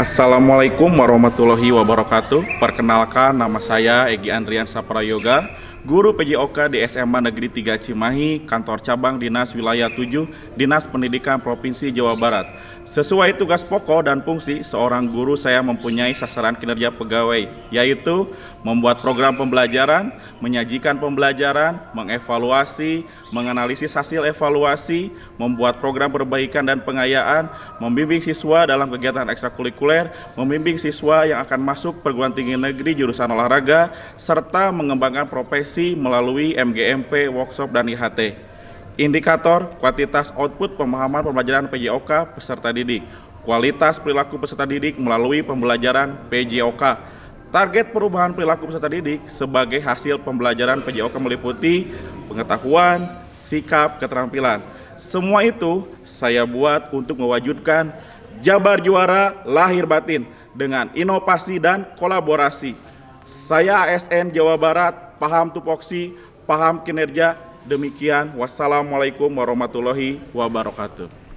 Assalamualaikum warahmatullahi wabarakatuh. Perkenalkan nama saya Egi Andrian Saprayoga, guru PJOK di SMA Negeri 3 Cimahi, kantor cabang Dinas Wilayah 7, Dinas Pendidikan Provinsi Jawa Barat. Sesuai tugas pokok dan fungsi, seorang guru saya mempunyai sasaran kinerja pegawai, yaitu membuat program pembelajaran, menyajikan pembelajaran, mengevaluasi, menganalisis hasil evaluasi, membuat program perbaikan dan pengayaan, membimbing siswa dalam kegiatan ekstrakurikuler reguler, membimbing siswa yang akan masuk perguruan tinggi negeri jurusan olahraga, serta mengembangkan profesi melalui MGMP, workshop, dan IHT. Indikator kuantitas output pemahaman pembelajaran PJOK peserta didik, kualitas perilaku peserta didik melalui pembelajaran PJOK, Target perubahan perilaku peserta didik sebagai hasil pembelajaran PJOK meliputi pengetahuan, sikap, keterampilan. Semua itu saya buat untuk mewajudkan. Jabar Juara lahir batin dengan inovasi dan kolaborasi. Saya ASN Jawa Barat, paham tupoksi, paham kinerja. Demikian, wassalamualaikum warahmatullahi wabarakatuh.